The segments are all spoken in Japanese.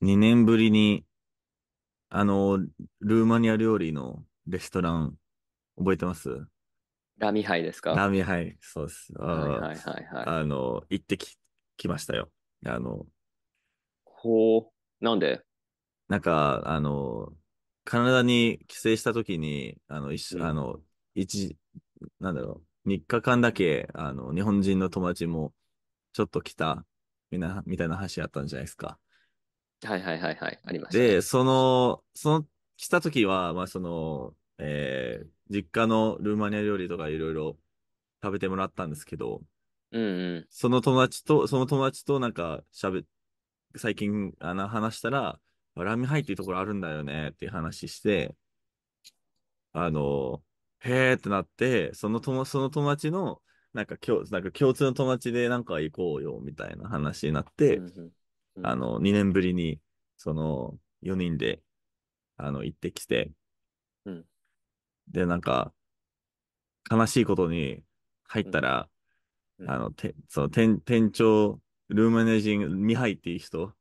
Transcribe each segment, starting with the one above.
2年ぶりに、あの、ルーマニア料理のレストラン、覚えてますラミハイですかラミハイ、そうです。はいはいはいはい、あの、行ってききましたよ。あの、ほう、なんでなんか、あの、カナダに帰省したときに、あの、一、うん、あの、一、なんだろう、3日間だけ、あの、日本人の友達も、ちょっと来た、みな、みたいな話やったんじゃないですか。はいはいはいはい、ありました、で、その、その、来た時は、まあその、えー、実家のルーマニア料理とかいろいろ食べてもらったんですけど、うんうん、その友達と、その友達となんか喋、最近あの話したら、ラーメンハイっていうところあるんだよねっていう話して、あの、へーってなって、その友その友達の、なんか今なんか共通の友達でなんか行こうよみたいな話になって、うんうん、あの、2年ぶりに、その、4人で、あの、行ってきて、うん、で、なんか、悲しいことに入ったら、うん、あの、てその店、店長、ルームマネージング、ミハイっていう人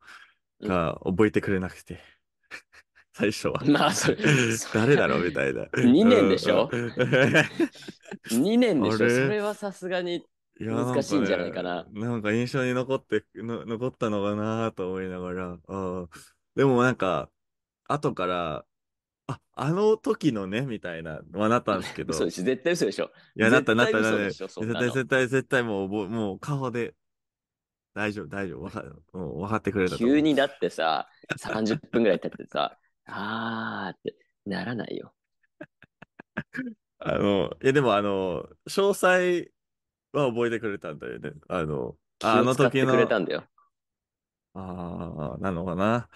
が覚えてくれなくて、最初は。まあ、それ。誰だろうみたいな。2年でしょ ?2 年でしょそれはさすがに難しいんじゃないかな。なんか印象に残っての、残ったのかなと思いながら。あでもなんか、後から、あ、あの時のね、みたいな、はなったんですけど。そ うです。絶対嘘でしょ。いや、なったなったなった。絶対絶対絶対もう、もう顔で、大丈夫、大丈夫。わかもう分かってくれた急にだってさ、30分ぐらい経ってさ、あーってならないよ。あの、いやでもあの、詳細は覚えてくれたんだよね。あの、あの時の。くれたんだよ。ああ、なのかな。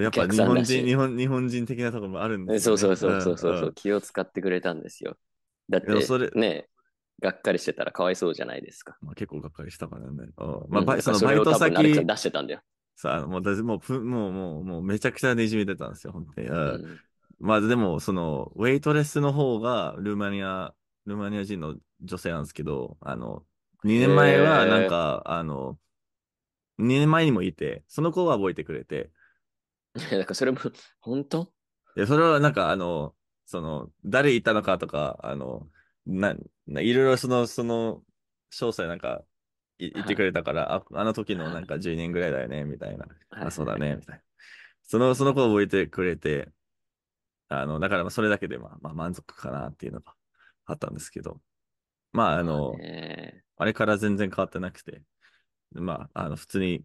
やっぱ日本人、日本日本人的なところもあるんでね、そうそうそうそうそう、うん、気を使ってくれたんですよ。だってそれね、がっかりしてたらかわいそうじゃないですか。まあ、結構がっかりしたからね。まあ、バイそのバイト先。出してたんだよ。さあ、もう、もう、もう、もう、もうめちゃくちゃねじみでたんですよ、本当に。うん、まあ、でも、その、ウェイトレスの方が、ルーマニアルーマニア人の女性なんですけど、あの、2年前はなんか、あの、2年前にもいて、その子は覚えてくれて。なんかそれも、本当いや、それはなんかあの、その、誰いたのかとか、あの、な、ないろいろその、その、詳細なんかい、言ってくれたから、はい、ああの時のなんか10年ぐらいだよね、みたいな。はい、あ、そうだね、みたいな。その、その子を覚えてくれて、あの、だからそれだけでまあ、まあ満足かなっていうのがあったんですけど、まあ、あの、あれから全然変わってなくて、まあ、あの、普通に、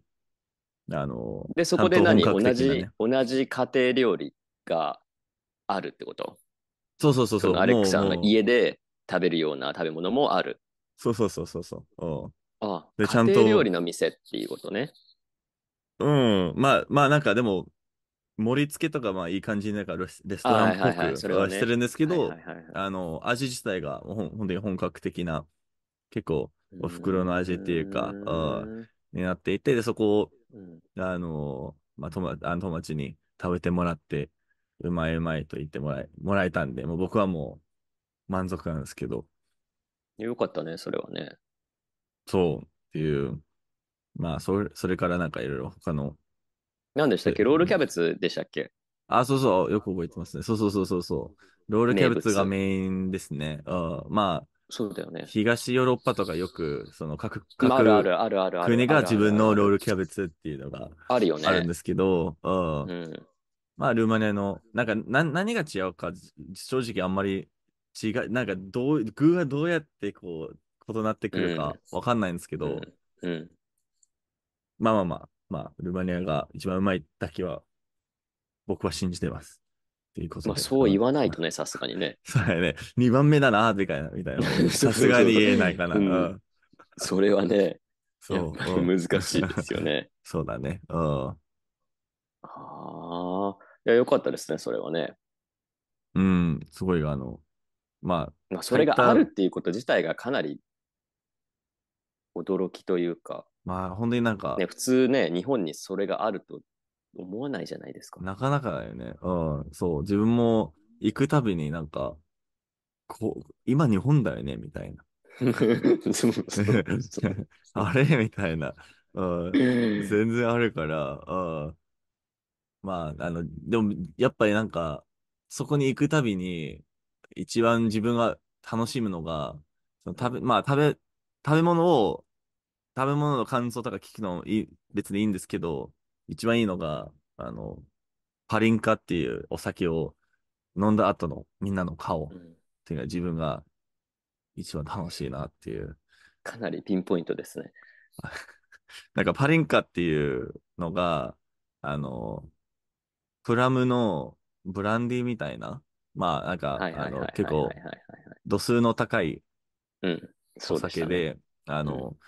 あの、で、そこで何、ね、同じ、同じ家庭料理があるってことそうそうそうそう。そアレックさんが家で食べるような食べ物もある。そうそうそうそうそう。ああでちゃんと。料理の店っていうことね。うん。まあ、まあなんかでも、盛り付けとかまあいい感じになんかレストランっぽくはしてるんですけど、あの、味自体がほ本当に本格的な、結構お袋の味っていうか、うになっていて、で、そこを、あの、まあ、友あの友達に食べてもらって、うまいうまいと言ってもらえもらえたんで、もう僕はもう満足なんですけど。よかったね、それはね。そうっていう、まあそれ、それからなんかいろいろ他の何でしたっけロールキャベツでしたっけあ、そうそう、よく覚えてますね。そうそうそうそうそう。ロールキャベツがメインですね。あまあ、そうだよね。東ヨーロッパとかよく、その各、各あるあるあるある国が自分のロールキャベツっていうのがあるよね。あるんですけど、うん。まあ、ルーマニアの、なんかな、何が違うか、正直あんまり違う、なんかどう、具がどうやってこう、異なってくるかわかんないんですけど、うん。うん、まあまあまあ、まあ、ルーマニアが一番うまいだけは、僕は信じてます。っていうことまあ、そう言わないとね、さすがにね。そうやね。2番目だな、みたいな、みたいな。さすがに言えないかな。うん、それはね、そう。難しいですよね。そうだね。うん。ああ、いや、よかったですね、それはね。うん、すごい、あの、まあ、まあ、それがあるっていうこと自体がかなり驚きというか、まあ、本当になんか、ね、普通ね、日本にそれがあると思わないじゃないですか。なかなかだよね。うん、そう。自分も行くたびになんか、こう、今日本だよね、みたいな。あれみたいな。うん、全然あるから、うん、まあ、あの、でも、やっぱりなんか、そこに行くたびに、一番自分が楽しむのが、その食べ、まあ、食べ、食べ物を食べ物の感想とか聞くのいい別にいいんですけど、一番いいのが、あの、パリンカっていうお酒を飲んだ後のみんなの顔っていうのが自分が一番楽しいなっていう。かなりピンポイントですね。なんかパリンカっていうのが、あの、プラムのブランディみたいな、まあなんか、あの、結構、度数の高いお酒で、あの、うん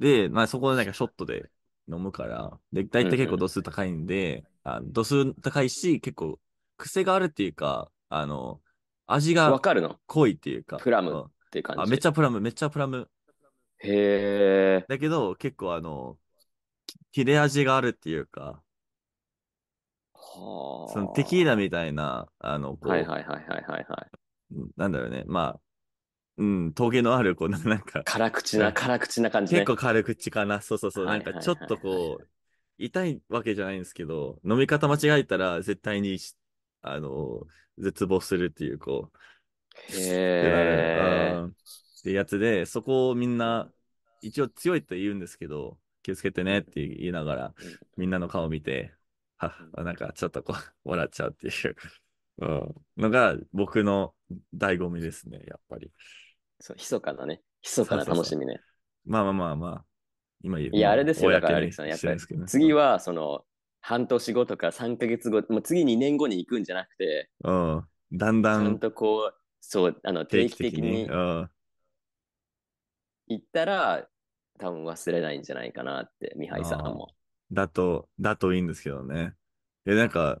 で、まあそこでなんかショットで飲むから、で、大体結構度数高いんで、あ度数高いし、結構癖があるっていうか、あの、味が濃いっていうか。プラムっていう感じ。あ、めっちゃプラム、めっちゃプラム。へえ。だけど、結構あの、切れ味があるっていうか、はあ。そのテキーラみたいな、あの、こう、はいはいはいはいはい、はい。なんだろうね、まあ、うん、峠のある、こう、なんか。辛口な、辛口な感じ、ね、結構辛口かな。そうそうそう。なんかちょっとこう、痛いわけじゃないんですけど、飲み方間違えたら絶対に、あの、絶望するっていう、こう。へー。ってやつで、そこをみんな、一応強いって言うんですけど、気をつけてねって言いながら、みんなの顔見て、は、なんかちょっとこう、笑っちゃうっていう、うん、のが僕の醍醐味ですね、やっぱり。そう、密かなね、密かな楽しみね。まあまあまあまあ、今言う。いや、あれですよ、だから、やっぱり、次は、その、半年後とか3か月後、もう次2年後に行くんじゃなくて、うん、だんだん。ちゃんとこう、そう、あの定期的に行ったら、多分忘れないんじゃないかなって、ミハイさんも。だと、だといいんですけどね。え、なんか、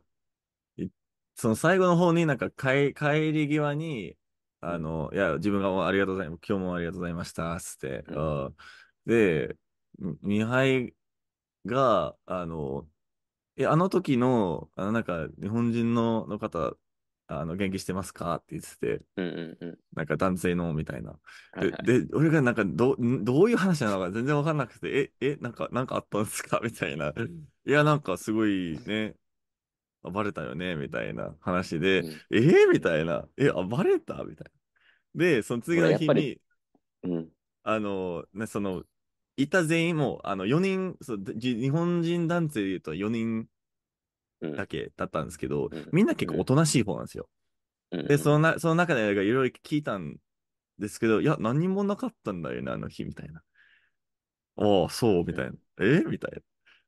その最後の方になんか帰り際に、あの、いや、自分がありがとうございます。今日もありがとうございました。つって。うん、で、ミハイが、あの、え、あの時の、あの、なんか、日本人の、の方、あの、元気してますかって言ってて、うんうんうん、なんか男性の、みたいな。で、はいはい、で俺がなんかど、どういう話なのか全然わかんなくて、え、え、なんか、なんかあったんですかみたいな。いや、なんかすごいね、バレたよね、みたいな話で、うん、えー、みたいな、え、あ、バレたみたいな。で、その次の日に、うん、あの、ね、その、いた全員も、あの、4人、そう日本人男性で言うと4人だけだったんですけど、うん、みんな結構おとなしい方なんですよ。で、そのなその中でいろいろ聞いたんですけど、いや、何もなかったんだよね、あの日、みたいな。ああ、そう、みたいな。えみたいな。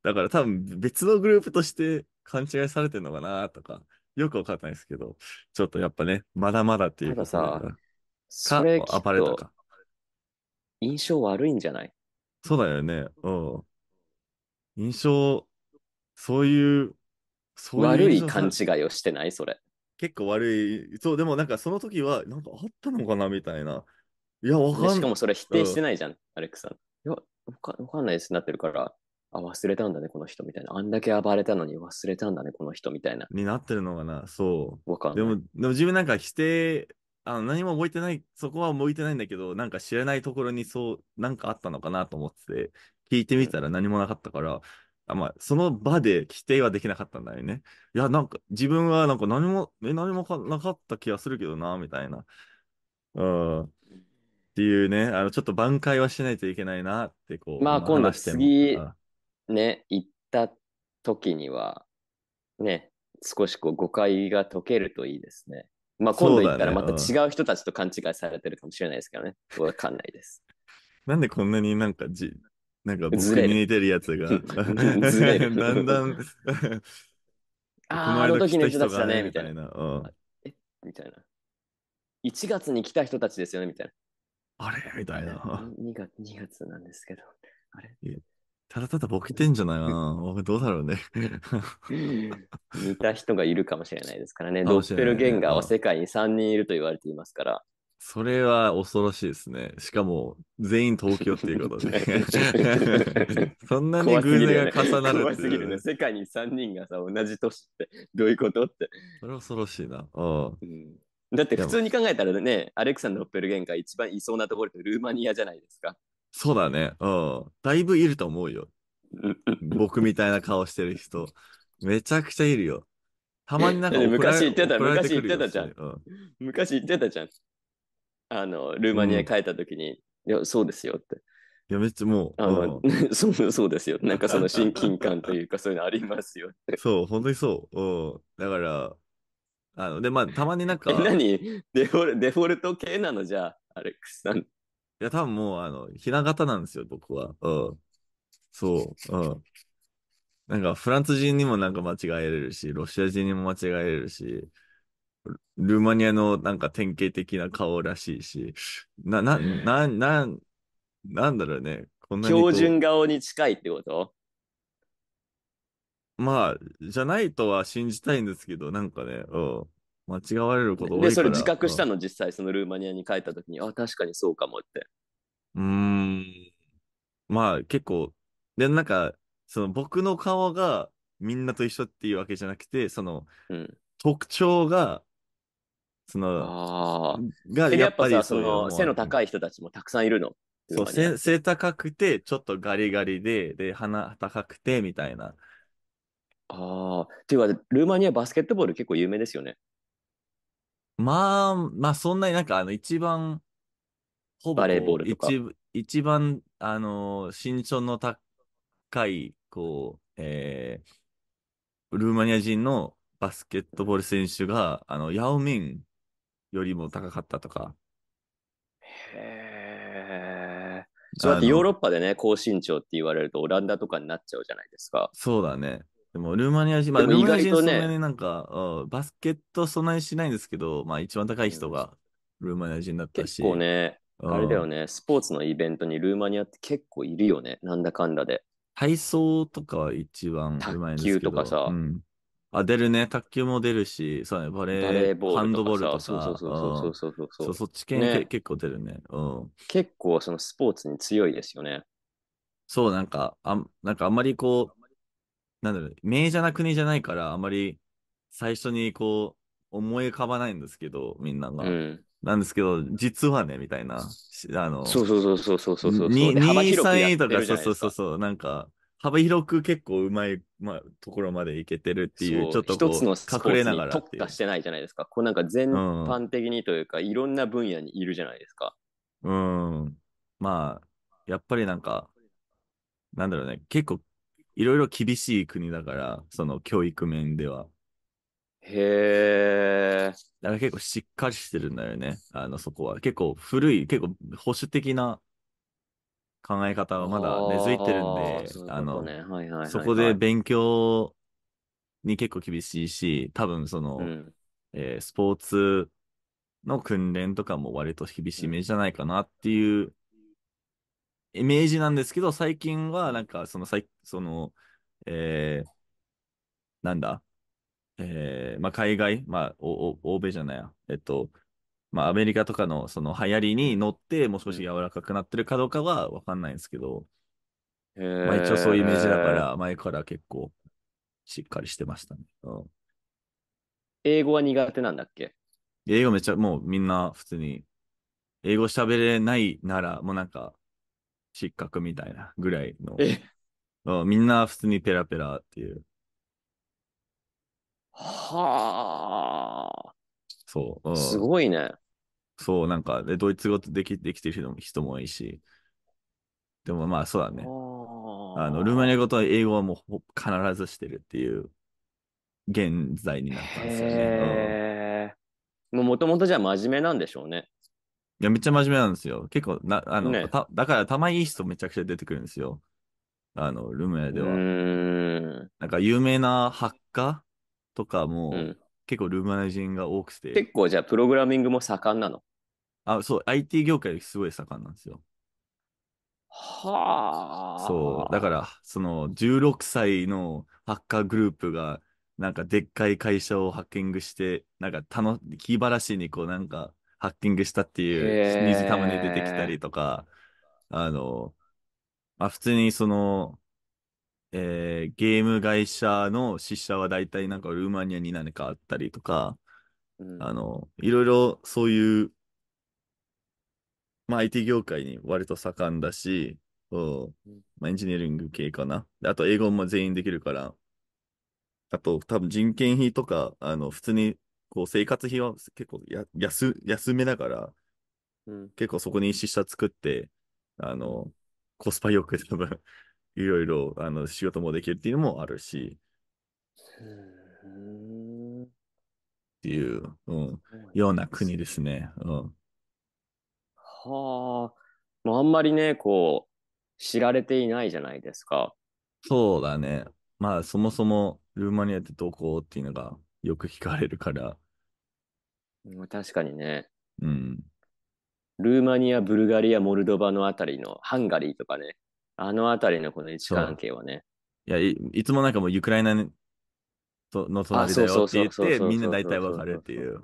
だから多分別のグループとして勘違いされてるのかなとか、よくわかんないですけど、ちょっとやっぱね、まだまだっていうかさ、それアパレルとか。印象悪いんじゃないそうだよね。うん。印象、そういう、そういう悪い勘違いをしてないそれ。結構悪い。そう、でもなんかその時は、なんかあったのかなみたいな。いや、わかんない。しかもそれ否定してないじゃん、うん、アレックさん。いや、わかんないですなってるから。あ、忘れたんだね、この人みたいな。あんだけ暴れたのに忘れたんだね、この人みたいな。になってるのかな、そう。わかんでも、でも自分なんか否定、あの何も覚えてない、そこは覚えてないんだけど、なんか知らないところにそう、なんかあったのかなと思ってて、聞いてみたら何もなかったから、あまあ、その場で否定はできなかったんだよね。いや、なんか自分はなんか何も、え、何もなかった気がするけどな、みたいな。うん。っていうね、あの、ちょっと挽回はしないといけないなってこう。まあ、今度次、ね、行った時には、ね、少しこう誤解が解けるといいですね。まあ今度行ったらまた違う人たちと勘違いされてるかもしれないですけどね。わかんないです。なんでこんなになんかじ、なんか僕に似てるやつが、だんだん ああ、あの時の人たちだね、みたいな。えみたいな。1月に来た人たちですよね、みたいな。あれみたいな。2月 ,2 月なんですけど。あれただただボケてんじゃないかな。僕どうだろうね。似た人がいるかもしれないですからね。ドッペルゲンガーは世界に3人いると言われていますから。それは恐ろしいですね。しかも、全員東京っていうことで。そんなに偶然が重なるってね。怖すぎるね。世界に3人がさ、同じ年ってどういうことって。それは恐ろしいな。うん、だって普通に考えたらね、アレクサンド・ロッペルゲンガー一番いそうなところってルーマニアじゃないですか。そうだね。うん。だいぶいると思うよ。僕みたいな顔してる人。めちゃくちゃいるよ。たまになんか昔言ってた、昔言ってたじゃん。うん、昔言ってたじゃん。あの、ルーマニア帰った時に、うん、いや、そうですよって。いや、めっちゃもう。あの、うん、そうそうですよ。なんかその親近感というか、そういうのありますよって。そう、本当にそう。うん。だから、あの、で、まあ、たまになんか。何デフォルデフォルト系なのじゃアレックスさんっや、多分もう、あの、ひな形なんですよ、僕は。うん。そう、うん。なんか、フランス人にもなんか間違えれるし、ロシア人にも間違えれるし、ルーマニアのなんか典型的な顔らしいし、な、な、な、な、なんだろうね。こんなに標準顔に近いってことまあ、じゃないとは信じたいんですけど、なんかね、うん。間違われること多いからで、それ自覚したの、実際、そのルーマニアに帰った時に、あ、確かにそうかもって。うーん。まあ、結構、で、なんか、その僕の顔がみんなと一緒っていうわけじゃなくて、その、うん、特徴が、その、がやっぱりその背の高い人たちもたくさんいるの。そう背高くて、ちょっとガリガリで、で、鼻高くて、みたいな。ああ。っていうか、ルーマニアバスケットボール結構有名ですよね。まあ、まあ、そんなになんか、あの、一番、ほぼ、バレーボールとか一一番、あの、身長の高い、こう、えー、ルーマニア人のバスケットボール選手が、あの、ヤオミンよりも高かったとか、へえ。そうやってヨーロッパでね、高身長って言われるとオランダとかになっちゃうじゃないですか。そうだね。でも、ルーマニア人、まあ、ルーマニア人そんねなになんか、うんバスケットそんなにしないんですけど、まあ、一番高い人がルーマニア人だった結し、構ね、あれだよね、スポーツのイベントにルーマニアって結構いるよね、なんだかんだで。体操とかは一番うまいんですけ卓球とかうさん。あ、出るね。卓球も出るし、そうね、バレレー、ボーハルンとドかボールさ、そうそうそうそうそうそうそうそっち系ね、結構出るね。うん。結構そのスポーツに強いですよね。そう、なんか、あなんかあんまりこう、なんだろう、名じゃな国じゃないから、あまり最初にこう、思い浮かばないんですけど、みんなが。うん、なんですけど、実はね、みたいな。あの、そうそうそうそうそうそう。2、3位とか、そうそうそうそう、なんか、幅広く結構うまい、まあ、ところまでいけてるっていう、ちょっとこう隠れながら。特化してないじゃないですか。こうなんか全般的にというか、うん、いろんな分野にいるじゃないですか。うん。まあ、やっぱりなんか、なんだろうね、結構いろいろ厳しい国だから、その教育面では。へえ。だから結構しっかりしてるんだよね。あの、そこは。結構古い、結構保守的な考え方がまだ根付いてるんで、あ、の、そこで勉強に結構厳しいし、多分その、うん、えー、スポーツの訓練とかも割と厳しい目じゃないかなっていうイメージなんですけど、最近はなんかその、その、えー、なんだ、えー、まあ、海外、まあおお、欧米じゃないや、えっと、まあ、アメリカとかのその流行りに乗って、もう少し柔らかくなってるかどうかは分かんないんですけど、えー、まあ、一応そういうイメージだから、前から結構しっかりしてましたね。うん、英語は苦手なんだっけ英語めっちゃもうみんな普通に、英語喋れないなら、もうなんか、失格みたいなぐらいの。うん、みんな普通にペラペラっていう。はあ。そう。うん、すごいね。そう、なんか、で、ドイツ語できできてる人も人もいいし。でもまあ、そうだね。あの、ルーマニア語と英語はもう必ずしてるっていう現在になったんですよね。もともとじゃあ真面目なんでしょうね。や、めっちゃ真面目なんですよ。結構、な、あの、ねただからたまにいい人めちゃくちゃ出てくるんですよ。あの、ルーム屋では。なんか有名なハッカーとかも、うん結構ルーム屋人が多くて、結構じゃあ、プログラミングも盛んなの。あ、そう、IT 業界すごい盛んなんですよ。はあ。そう、だから、その16歳のハッカーグループが、なんかでっかい会社をハッキングして、なんか楽、気晴らしにこうなんか、ハッキングしたっていう水たまに出てきたりとか、あの、まあ、普通にその、えー、ゲーム会社の支社は大体なんかルーマニアに何かあったりとか、うん、あの、いろいろそういう、まあ、IT 業界に割と盛んだし、うまあ、エンジニアリング系かな。あと、英語も全員できるから、あと、多分人件費とか、あの、普通にう生活費は結構や安安めながら、うん、結構そこに支社作って、あの、コスパよく多分 いろいろあの仕事もできるっていうのもあるし。っていう、うん、ような国ですね。うん、はあ、あ、あんまりね、こう、知られていないじゃないですか。そうだね。まあ、そもそもルーマニアってどこっていうのがよく聞かれるから、確かにね。うん。ルーマニア、ブルガリア、モルドバのあたりの、ハンガリーとかね、あのあたりのこの位置関係はね。いやい、いつもなんかもうウクライナとの隣だよって言って、みんな大体わかるっていう、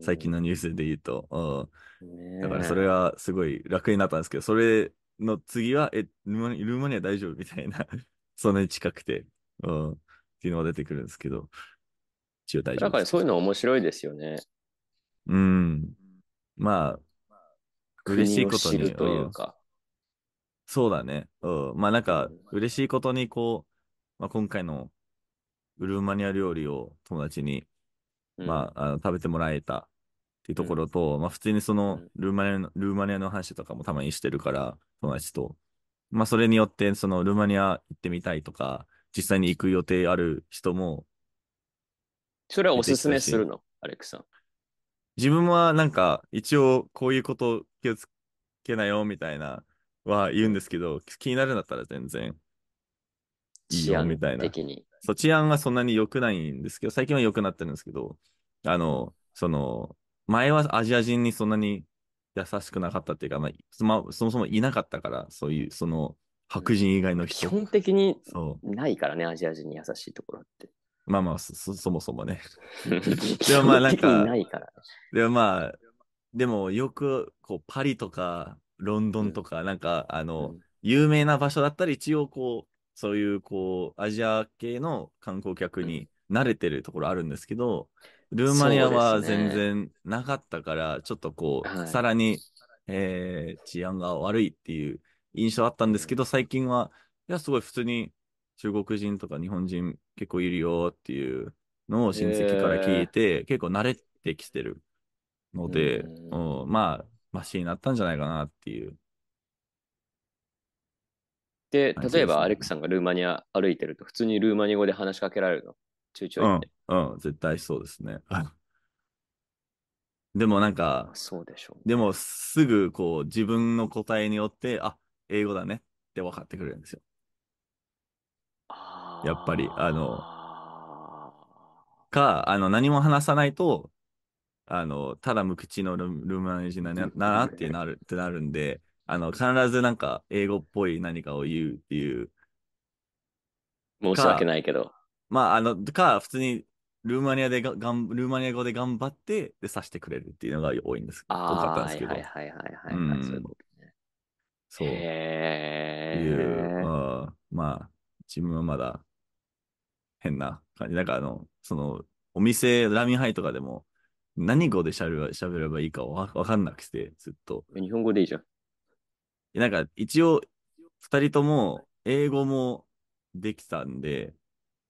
最近のニュースで言うと、ね。だからそれはすごい楽になったんですけど、それの次は、え、ルーマニア大丈夫みたいな そんなに近くて、っていうのが出てくるんですけど、一応大丈夫です。だからそういうの面白いですよね。うん。まあ、嬉しいことに。るというか。そうだね。うん。まあなんか、嬉しいことに、こう、まあ、今回のウルマニア料理を友達に、まあ、あの食べてもらえたっていうところと、うん、まあ普通にそのルーマニアの、ルーマニアの話とかもたまにしてるから、友達と。まあそれによって、そのルーマニア行ってみたいとか、実際に行く予定ある人も。それはおすすめするのアレックさん。自分はなんか一応こういうこと気をつけなよみたいなは言うんですけど、気になるんだったら全然いいよみたいな。治安的に。そう、治安はそんなに良くないんですけど、最近は良くなってるんですけど、あの、その、前はアジア人にそんなに優しくなかったっていうか、まあ、まそもそもいなかったから、そういう、その、白人以外の人。基本的にないからね、アジア人に優しいところって。まあまあそ、そもそもね。でもまあなんか、ないからでもまあ、でもよくこうパリとかロンドンとか、なんか、うん、あの、有名な場所だったら一応こう、そういうこう、アジア系の観光客に慣れてるところあるんですけど、うん、ルーマニアは全然なかったから、ね、ちょっとこう、はい、さらに、えー、治安が悪いっていう印象あったんですけど、最近は、いや、すごい普通に中国人とか日本人結構いるよっていうのを親戚から聞いて、えー、結構慣れてきてるので、うん、まあ、マシになったんじゃないかなっていう。で、例えばアレックさんがルーマニア歩いてると、普通にルーマニア語で話しかけられるの中長って、うん。うん、絶対そうですね。でもなんか、そうでしょう、でもすぐこう自分の答えによって、あ、英語だねって分かってくれるんですよ。やっぱり、あの、か、あの、何も話さないと、あの、ただ無口のルルームマニアジなななってなる、ってなるんで、あの、必ずなんか英語っぽい何かを言うっていう。申し訳ないけど。まあ、あの、か、普通にルーマニアでががん、ルーマニア語で頑張って、で、さしてくれるっていうのが多いんです。ああ、はいはいはいはい、はい、うん、そういういう、まあ、まあ、自分はまだ変な感じ。なんかあの、その、お店、ラーメンハイとかでも、何語でしゃしゃべればいいかわかんなくて、ずっと。日本語でいいじゃん。なんか、一応、二人とも、英語もできたんで。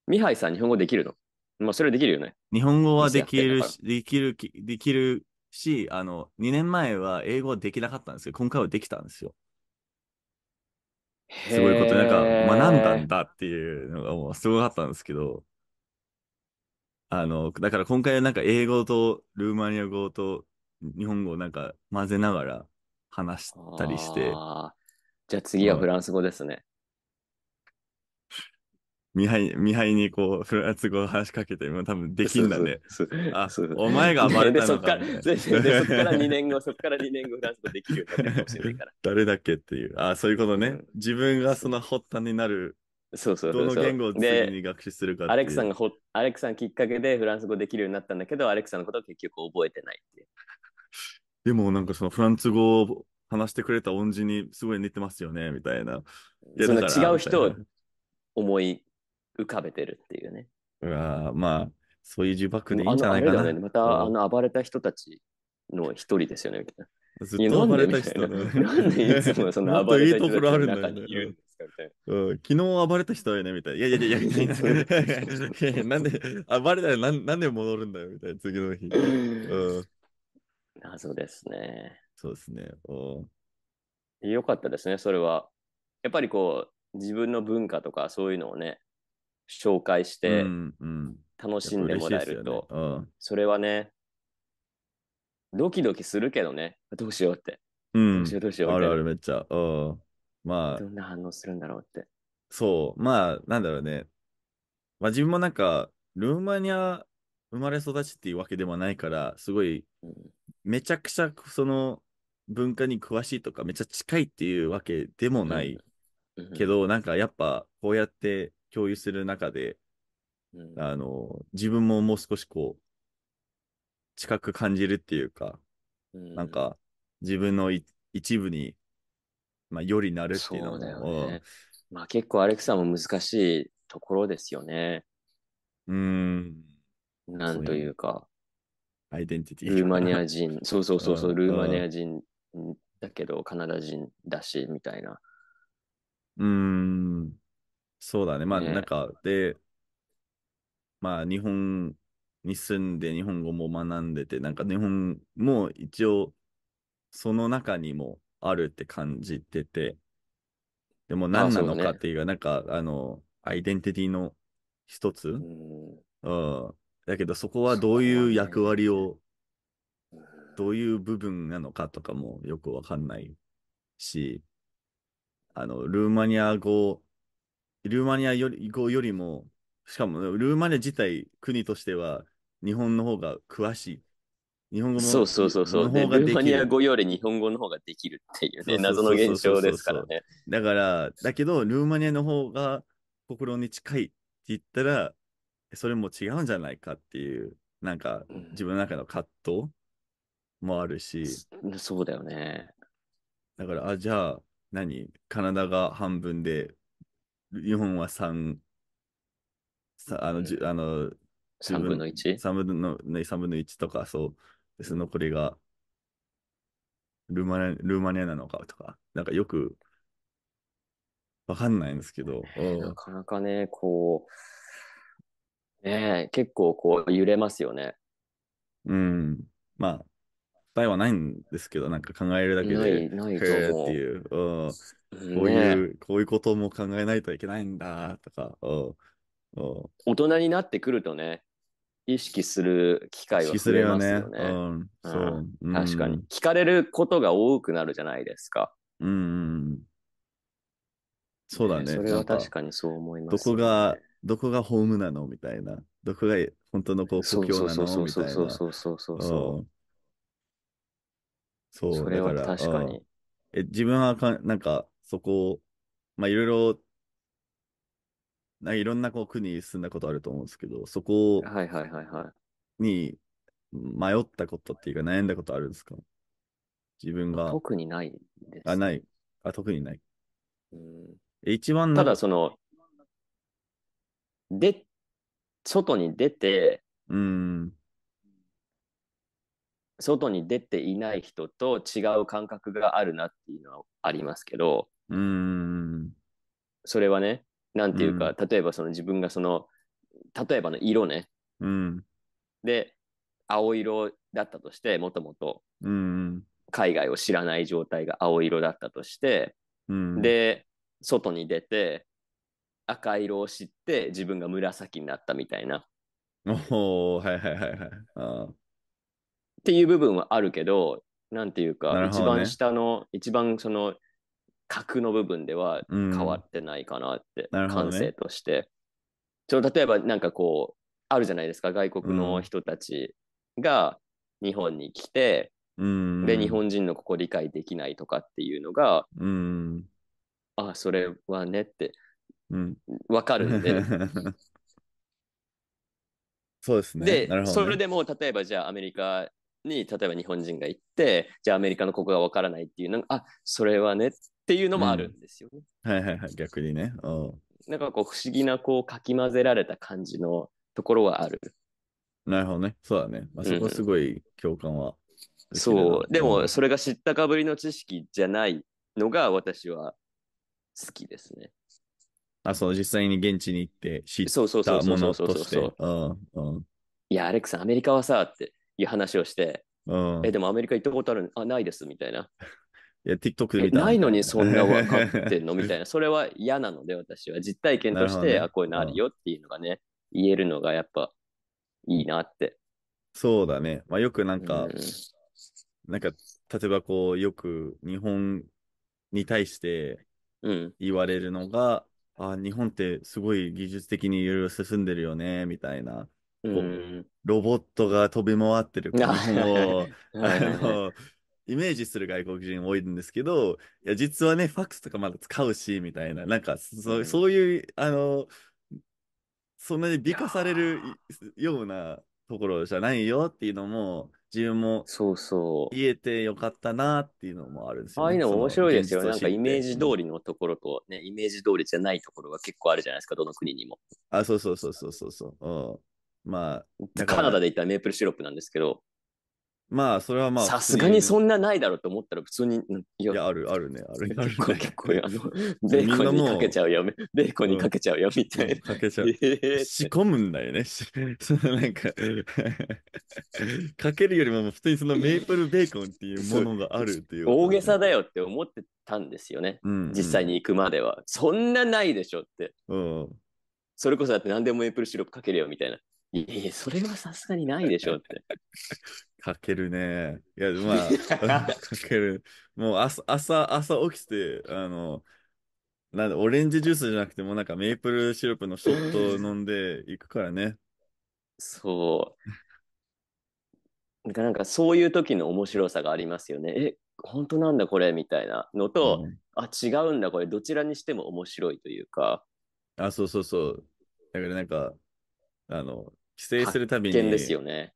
ミハイさん、日本語できるのまあ、それできるよね。日本語はできるし、できる、できるし、あの、2年前は英語はできなかったんですけど、今回はできたんですよ。すごいことなんか学んだんだっていうのがもうすごかったんですけど、あの、だから今回はなんか英語とルーマニア語と日本語をなんか混ぜながら話したりして。じゃあ次はフランス語ですね。見張り、見張りにこう、フランス語を話しかけて、もう多分できんだね。そうそうそうあ、そうお前が暴れたのか、ね、で、そっから、そっから2年後、そっから2年後、フランス語できるかもしれないから。誰だっけっていう。あ、そういうことね。自分がその発端になる。そうそうどの言語を次に学習するかアレクさんがほ、アレクさんきっかけでフランス語できるようになったんだけど、アレクさんのことは結局覚えてないって。でもなんかそのフランス語を話してくれた恩人にすごい似てますよね、みたいな。いやその違う人を思い浮かべてるっていうね。うわまあ、そういう呪縛でいいんじゃないかな。ね、また、あの、暴れた人たちの一人ですよね、みたいな。ずっと暴れた人なんでいつもその暴れた人たちの中にいるんですかみたいな。う昨日暴れた人だよねみたいな。いやいやいやいやなんで暴れたらなんなんで戻るんだよみたいな、次の日。謎ですね。そうですね。よかったですね、それは。やっぱりこう、自分の文化とかそういうのをね、紹介して楽しんでもらえると、うんうんね、それはね、ドキドキするけどね、どうしようって。うん、どうしようどうしようあるあるめっちゃ。うん。まあ。どんな反応するんだろうって。そう、まあ、なんだろうね。まあ自分もなんか、ルーマニア生まれ育ちっていうわけでもないから、すごい、めちゃくちゃその文化に詳しいとか、めちゃ近いっていうわけでもないけど、うんうん、なんかやっぱこうやって共有する中で、うん、あの、自分ももう少しこう、近く感じるっていうか、うん、なんか、自分の一部に、まあ、よりなるっていうのも。そうだよね。まあ結構アレクサも難しいところですよね。うん。なんというか。アイデンティティ。ルーマニア人、そうそうそうそう、ルーマニア人だけど、カナダ人だし、みたいな。うん。そうだね。まあ、なんか、で、まあ、日本に住んで、日本語も学んでて、なんか日本も一応、その中にもあるって感じてて、でもあ何なそうのかっていう、なんか、あの、アイデンティティの一つ、うん、だけど、そこはそどうこいはう役ね、割を、どういう部分なのかとかもよくわかんないし、あの、ルーマニア語ルーマニアより語よりも、しかもルーマニア自体、国としては日本の方が詳しい。日本語もそうそうそうそう。ルーマニア語より日本語の方ができるっていうね、謎の現象ですからね。だから、だけど、ルーマニアの方が心に近いって言ったら、それも違うんじゃないかっていう、なんか自分の中の葛藤もあるし。うん、そうだよね。だから、あ、じゃあ、何カナダが半分で日本は3、さあの、じあの3分の 1? 3分の、ね、3分の1とか、そうでの残りがルーマネ、ルーマネアなのかとか、なんかよくわかんないんですけど。なかなかね、こう、ね結構こう揺れますよね。うん。まあ、答えはないんですけど、なんか考えるだけで、ないうっていう、うん、こういう、こういうことも考えないといけないんだとか、うん大人になってくるとね、意識する機会は増えますよね。よねうんそううん、確かに、聞かれることが多くなるじゃないですか。うん、そうだね。それは確かにそう思います、ね、どこが、どこがホームなのみたいな。どこが本当のこう故郷なのみたいな。そうそうそうそうそうそうそう。そうそれは確かに。え自分はか、なんか、そこ、まあ、いろいろ、ないろんなこう国に住んだことあると思うんですけど、そこはいはいはいはい。に迷ったことっていうか悩んだことあるんですか自分が。特にないです。あ、ない。あ、特にない。うん、一番ただその、で、外に出て、うん。外に出ていない人と違う感覚があるなっていうのはありますけど、うん、それはね、なんていうか、うん、例えばその自分がその、例えばの色ね、うん、で、青色だったとして、もともと、海外を知らない状態が青色だったとして、うん、で、外に出て、赤色を知って自分が紫になったみたいな。おおはいはいはいはい。あっていう部分はあるけど、なんていうか、ね、一番下の、一番その、格の部分では変わってないかなって、うん、感性として。の例えば、なんかこう、あるじゃないですか、外国の人たちが日本に来て、うん、で、日本人のここ理解できないとかっていうのが、うん、あ、それはねって、わ、かるんで。そうですね。で、ね、それでも例えばじゃあアメリカに例えば日本人が行ってじゃあアメリカのここがわからないっていうなんかあそれはねっていうのもあるんですよね。うん、はいはいはい逆にね。なんかこう不思議なこうかき混ぜられた感じのところはある。なるほどね。そうだね。あそこすごい共感は、うん、そう。でもそれが知ったかぶりの知識じゃないのが私は好きですね。あ、そう、実際に現地に行って知ったものとして。いや、アレックさん、アメリカはさ、って、いう話をして、うん、え、でもアメリカ行ったことあるあ、ないです、みたいな。いや、TikTok で見た。ないのにそんな分かってんの みたいな。それは嫌なので、私は。実体験として、ね、あ、こういうのあるよっていうのがね、うん、言えるのがやっぱいいなって。そうだね。まあ、よくなんか、うん、なんか、例えばこう、よく日本に対して言われるのが、うん、あ、日本ってすごい技術的にいろいろ進んでるよね、みたいな。ロボットが飛び回ってる感じを、あの、イメージする外国人多いんですけど、いや、実はね、ファックスとかまだ使うし、みたいな、なんか、そそういう、あの、そんなに美化されるようなところじゃないよっていうのも、自分もそうそう言えてよかったなっていうのもあるんですよ、ね、ああいうの面白いですよ。なんかイメージ通りのところと、ね、イメージ通りじゃないところが結構あるじゃないですか、どの国にも。あ、そうそうそうそうそうそう。うん、まあ、カナダで言ったメープルシロップなんですけど、まあ、それはまあ。さすがにそんなないだろうと思ったら、普通に。いや、いやある、あるね、ある、ある、ね。これ結構、あの、ベーコンに かけちゃうよ、ベーコンにかけちゃうよ、みたいな。かけちゃう。仕込むんだよね。そのなんか かけるよりも、普通にそのメープルベーコンっていうものがあるっていう。大げさだよって思ってたんですよね。うん、実際に行くまでは。そんなないでしょって。うん。それこそだって何でもメープルシロップかけるよ、みたいな。いやいや、それはさすがにないでしょって。かけるね。いや、まあ、かける。もう朝、朝、朝起きて、あの、なんで、オレンジジュースじゃなくても、なんかメープルシロップのショットを飲んでいくからね。そう。なんか、そういう時の面白さがありますよね。え、本当なんだこれみたいなのと、うん、あ、違うんだこれ、どちらにしても面白いというか。あ、そうそうそう。だからなんか、あの、帰省するたびに。ですよね。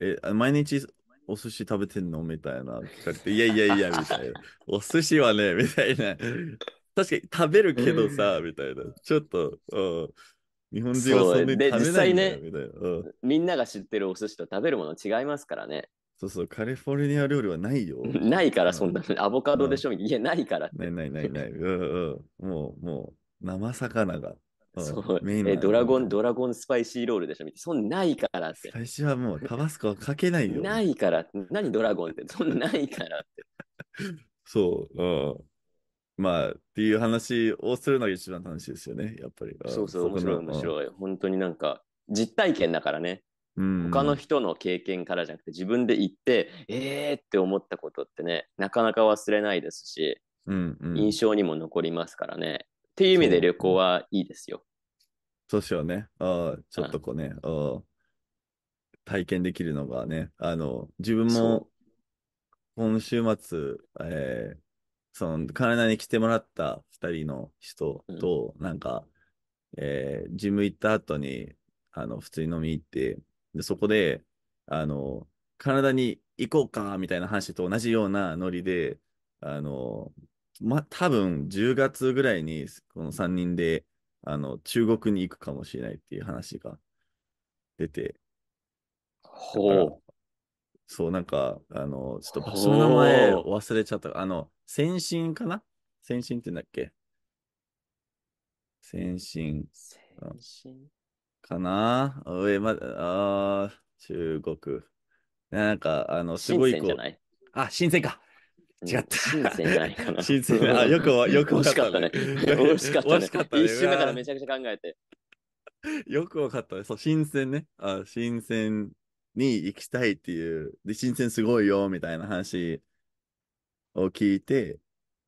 え、毎日お寿司食べてんのみたいな。聞かれて、いやいやいや、みたいな。お寿司はね、みたいな。確かに食べるけどさ、みたいな。ちょっと、うん。日本人はそんなに食べないんだよ、ね、みたいな、うん、みんなが知ってるお寿司と食べるもの違いますからね。そうそう、カリフォルニア料理はないよ。ないから、そんな、アボカドでしょ、うん、いや、ないから。ないないないない。うんうん。もう、もう、生魚がそうメインえドラゴン、ドラゴンスパイシーロールでしょみたいな。そんなないからって。最初はもうタバスコはかけないよ。ないから。何ドラゴンって。そんなないからって。そう、うん。まあ、っていう話をするのが一番楽しいですよね、やっぱり。そうそう、面白い面白い。本当になんか、実体験だからね。うん、他の人の経験からじゃなくて、自分で行って、えーって思ったことってね、なかなか忘れないですし、うん、うん印象にも残りますからね。っていう意味で旅行はいいですよ。そうしようね。あちょっとこうね、体験できるのがね、あの、自分も今週末、えー、その、カナダに来てもらった2人の人と、うん、なんか、えー、ジム行った後に、あの、普通に飲み行って、で、そこで、あの、カナダに行こうか、みたいな話と同じようなノリで、あの、ま、多分10月ぐらいにこの3人であの中国に行くかもしれないっていう話が出て。ほう。そう、なんか、あの、ちょっと場所の名前忘れちゃった。あの、先進かな先進って言うんだっけ先進。先進かな上まで、あ中国。なんか、あの、すごいないあ、新鮮か。違った。新鮮じゃないかな。新鮮よく、よく欲しかったね。惜しかったね。一瞬目からめちゃくちゃ考えて。よく分かったね。そう、新鮮ね。あ、新鮮に行きたいっていう。で、新鮮すごいよ、みたいな話を聞いて、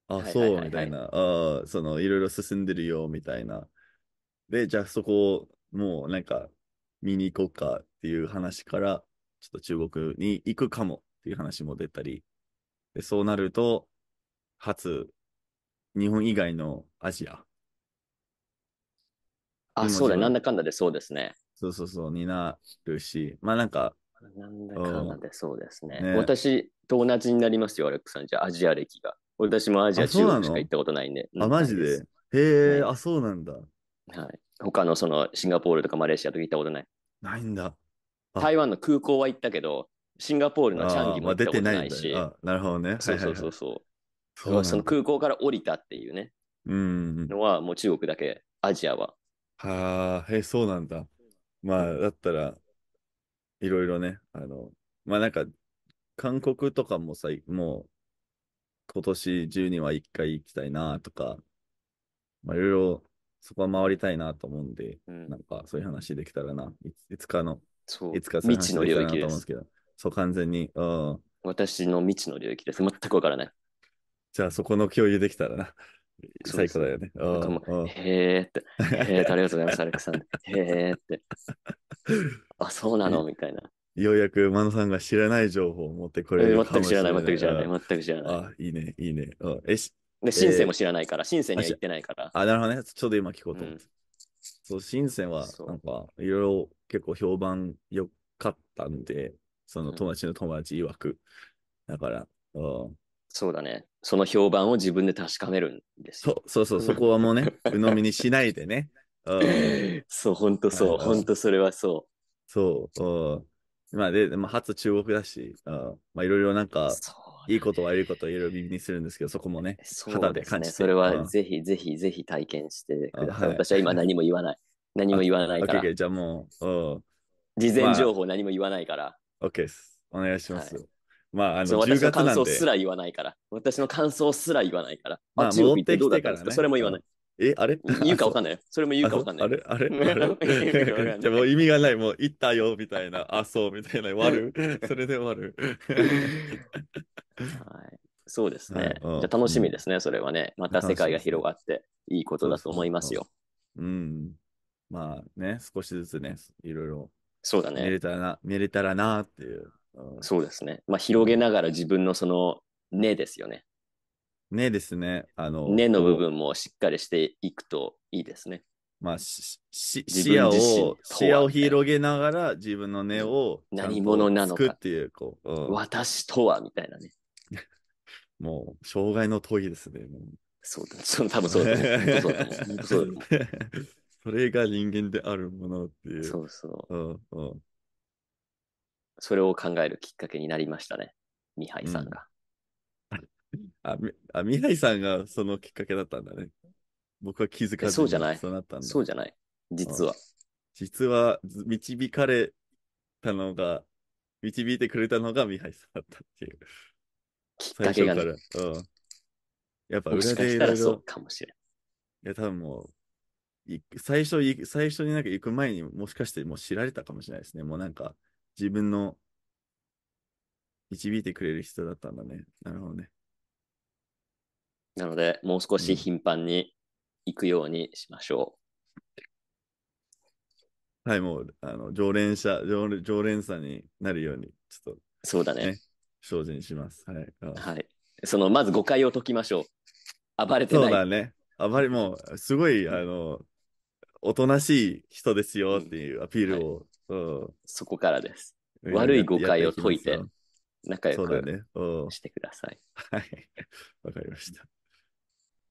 あ、そう、みたいな。あその、いろいろ進んでるよ、みたいな。で、じゃあそこを、もうなんか、見に行こうかっていう話から、ちょっと中国に行くかもっていう話も出たり。でそうなると、初、日本以外のアジア。あ、そうだ、なんだかんだでそうですね。そうそうそう、になるし、まあなんか、なんだかんだでそうですね。ね私と同じになりますよ、アレックさん。じゃあ、アジア歴が。私もアジア、中国しか行ったことないんで。あ、マジでへえ、はい、あ、そうなんだ。はい。他のそのシンガポールとかマレーシアとか行ったことない。ないんだ。台湾の空港は行ったけど、シンガポールのチャンギも行ったことないし。あ、まあ、なるほどね。そうそうそうその空港から降りたっていうね。うん。のはもう中国だけ、アジアは。はあ、へえ、そうなんだ。まあ、だったら、いろいろね、あの、まあなんか、韓国とかもさ、もう、今年中には一回行きたいなとか、まあいろいろ、そこは回りたいなと思うんで、うん、なんかそういう話できたらな、いつかの、いつかそういう話できたらなと思うんですけど。そう、完全に。うん。私の未知の領域です。全くわからない。じゃあ、そこの共有できたらな。最高だよね。へえって。へえって、ありがとうございます、アレクさん。へえって。あ、そうなのみたいな。ようやくマノさんが知らない情報を持ってこれ全く知らない、全く知らない、全く知らない。あ、いいね、いいね。えしで、深セも知らないから、深セには行ってないから。あ、なるほどね。ちょうど今聞こうと思って。そう、深セは、なんか、いろいろ結構評判良かったんで、その友達の友達曰く。だから、うん、そうだね。その評判を自分で確かめるんですよ。そうそうそう、そこはもうね、鵜呑みにしないでね。そう、本当そう、本当それはそう。そう。うん、まあで、まあ、初中国だし、まあいろいろなんか、いいことはいいこといろいろ耳にするんですけど、そこもね、肌で感じて。そ,、ね、それはぜひぜひぜひ体験してください。私は今何も言わない。何も言わないから。じゃあもう、事前情報何も言わないから。OK です。お願いします。はい、まあ、あの、私の感想すら言わないから。私の感想すら言わないから。まあ、戻ってきかね、それも言わない。え、あれ言うかわかんないよ。それも言うかわかんない。あれあれじゃ もう意味がない。もう行ったよ、みたいな。あ、そう、みたいな。終わる。それで終わる。はい。そうですね。はい、じゃ楽しみですね、うん、それはね。また世界が広がって、いいことだと思いますよ。うん。まあね、少しずつね、いろいろそうだ見ね。れたらな、見れたらなっていう。うんそうですね。まあ、広げながら自分のその根ですよね。ねですね。あの、根の部分もしっかりしていくといいですね。まあ、しし視野をは、視野を広げながら自分の根を何者なのかっていう、こう、うん私とはみたいなね。もう、障害の問いですね。そうだ、その多分そうだね。そうだとそうだと それが人間であるものっていう。そうそう。うんうん、それを考えるきっかけになりましたね。ミハイさんが。うん、あみあ、ミハイさんがそのきっかけだったんだね。僕は気づかずにそうじゃない。そうたんそうじゃない。実は。実は、導かれたのが、導いてくれたのがミハイさんだったっていう。きっかけが、ね、うん。やっぱ裏でいろいろ。そうかもしれん。いや、多分もう、最初、最初になんか行く前にもしかしてもう知られたかもしれないですね。もうなんか自分の導いてくれる人だったんだね。なるほどね。なので、もう少し頻繁に行くようにしましょう。はい、もう、あの、常連者、常常連さんになるように、ちょっと、そうだね。ね精進します。はい。はい。その、まず誤解を解きましょう。暴れてない。そうだね。暴れ、もう、すごい、あの、おとなしい人ですよっていうアピールを。そこからです。悪い誤解を解いて、仲良くしてください。はい。わかりました。